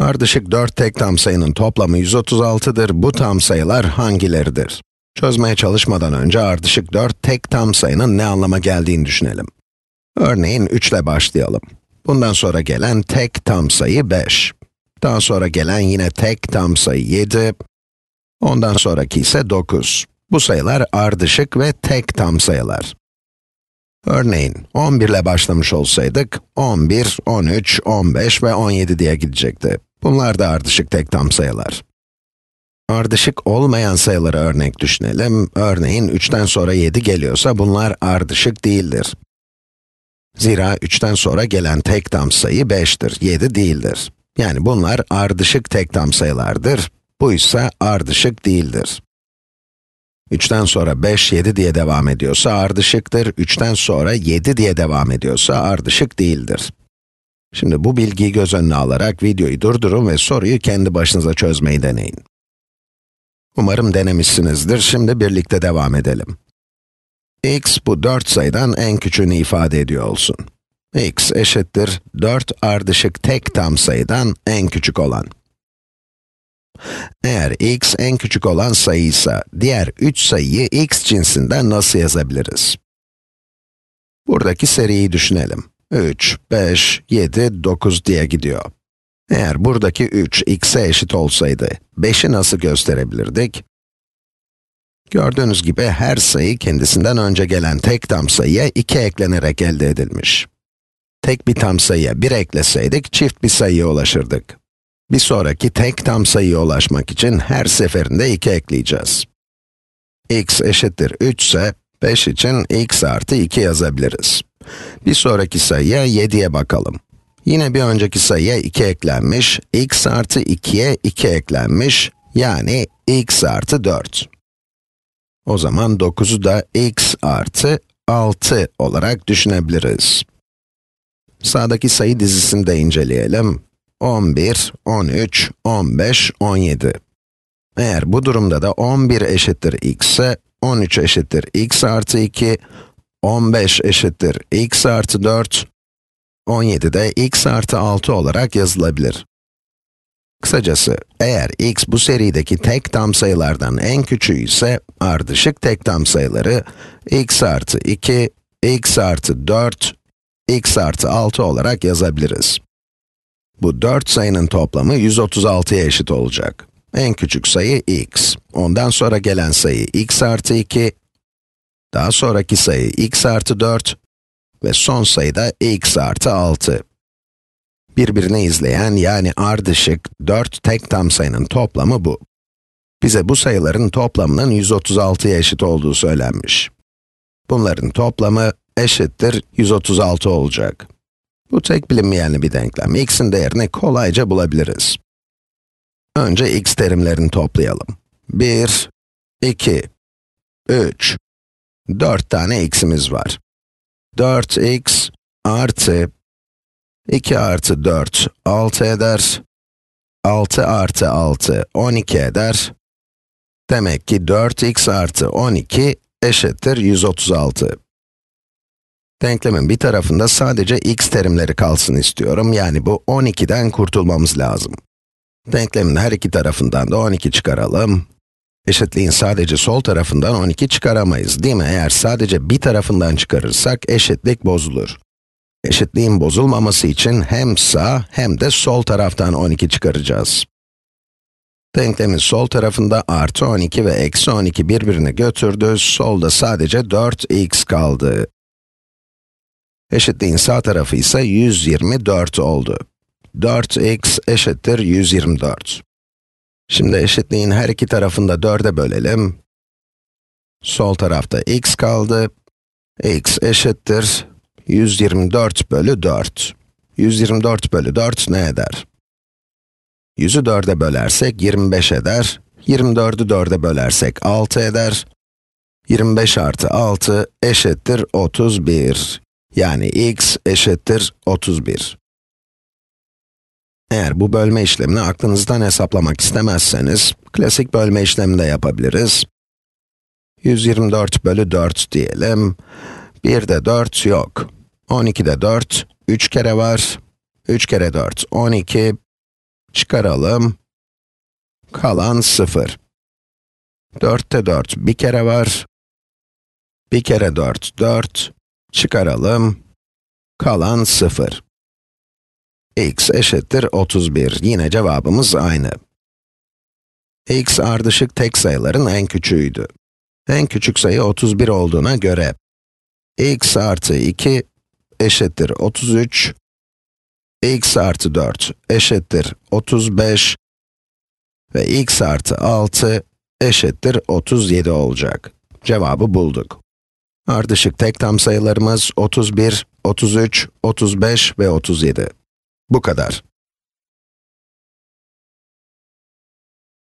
Ardışık 4 tek tam sayının toplamı 136'dır. Bu tam sayılar hangileridir? Çözmeye çalışmadan önce ardışık 4 tek tam sayının ne anlama geldiğini düşünelim. Örneğin 3 ile başlayalım. Bundan sonra gelen tek tam sayı 5. Daha sonra gelen yine tek tam sayı 7. Ondan sonraki ise 9. Bu sayılar ardışık ve tek tam sayılar. Örneğin, 11 ile başlamış olsaydık, 11, 13, 15 ve 17 diye gidecekti. Bunlar da ardışık tek tam sayılar. Ardışık olmayan sayıları örnek düşünelim. Örneğin 3'ten sonra 7 geliyorsa bunlar ardışık değildir. Zira 3'ten sonra gelen tek tam sayı 5'tir, 7 değildir. Yani bunlar ardışık tek tam sayılardır. Bu ise ardışık değildir. 3'ten sonra 5, 7 diye devam ediyorsa ardışıktır. 3'ten sonra 7 diye devam ediyorsa ardışık değildir. Şimdi bu bilgiyi göz önüne alarak videoyu durdurun ve soruyu kendi başınıza çözmeyi deneyin. Umarım denemişsinizdir. Şimdi birlikte devam edelim. x bu 4 sayıdan en küçüğünü ifade ediyor olsun. x eşittir 4 ardışık tek tam sayıdan en küçük olan. Eğer x en küçük olan sayıysa, diğer 3 sayıyı x cinsinden nasıl yazabiliriz? Buradaki seriyi düşünelim. 3, 5, 7, 9 diye gidiyor. Eğer buradaki 3 x'e eşit olsaydı, 5'i nasıl gösterebilirdik? Gördüğünüz gibi her sayı kendisinden önce gelen tek tam sayıya 2 eklenerek elde edilmiş. Tek bir tam sayıya 1 ekleseydik, çift bir sayıya ulaşırdık. Bir sonraki tek tam sayıya ulaşmak için her seferinde 2 ekleyeceğiz. x eşittir 3 ise, 5 için x artı 2 yazabiliriz. Bir sonraki sayıya 7'ye bakalım. Yine bir önceki sayıya 2 eklenmiş, x artı 2'ye 2 eklenmiş, yani x artı 4. O zaman 9'u da x artı 6 olarak düşünebiliriz. Sağdaki sayı dizisini de inceleyelim. 11, 13, 15, 17. Eğer bu durumda da 11 eşittir x ise, 13 eşittir x artı 2, 15 eşittir x artı 4, 17 de x artı 6 olarak yazılabilir. Kısacası, eğer x bu serideki tek tam sayılardan en küçüğü ise, ardışık tek tam sayıları x artı 2, x artı 4, x artı 6 olarak yazabiliriz. Bu 4 sayının toplamı 136'ya eşit olacak. En küçük sayı x. Ondan sonra gelen sayı x artı 2, daha sonraki sayı x artı 4 ve son sayı da x artı 6. Birbirine izleyen yani ardışık 4 tek tam sayının toplamı bu. Bize bu sayıların toplamının 136'ya eşit olduğu söylenmiş. Bunların toplamı eşittir 136 olacak. Bu tek bilinmeyenli bir denklem. x'in değerini kolayca bulabiliriz. Önce x terimlerini toplayalım. 1, 2, 3, 4 tane x'imiz var. 4x artı 2 artı 4, 6 eder. 6 artı 6, 12 eder. Demek ki 4x artı 12 eşittir 136. Denklemin bir tarafında sadece x terimleri kalsın istiyorum. Yani bu 12'den kurtulmamız lazım. Denklemin her iki tarafından da 12 çıkaralım. Eşitliğin sadece sol tarafından 12 çıkaramayız değil mi? Eğer sadece bir tarafından çıkarırsak eşitlik bozulur. Eşitliğin bozulmaması için hem sağ hem de sol taraftan 12 çıkaracağız. Denklemin sol tarafında artı 12 ve eksi 12 birbirini götürdü, solda sadece 4x kaldı. Eşitliğin sağ tarafı ise 124 oldu. 4x eşittir 124. Şimdi eşitliğin her iki tarafını da 4'e bölelim. Sol tarafta x kaldı. x eşittir 124 bölü 4. 124 bölü 4 ne eder? 100'ü 4'e bölersek 25 eder. 24'ü 4'e bölersek 6 eder. 25 artı 6 eşittir 31. Yani x eşittir 31. Eğer bu bölme işlemini aklınızdan hesaplamak istemezseniz, klasik bölme işlemi de yapabiliriz. 124 bölü 4 diyelim. 1'de 4 yok. 12'de 4, 3 kere var. 3 kere 4, 12. Çıkaralım. Kalan 0. 4'te 4 1 kere var. 1 kere 4, 4. Çıkaralım. Kalan 0 x eşittir 31. Yine cevabımız aynı. x ardışık tek sayıların en küçüğüydü. En küçük sayı 31 olduğuna göre, x artı 2 eşittir 33, x artı 4 eşittir 35 ve x artı 6 eşittir 37 olacak. Cevabı bulduk. Ardışık tek tam sayılarımız 31, 33, 35 ve 37. Bu kadar.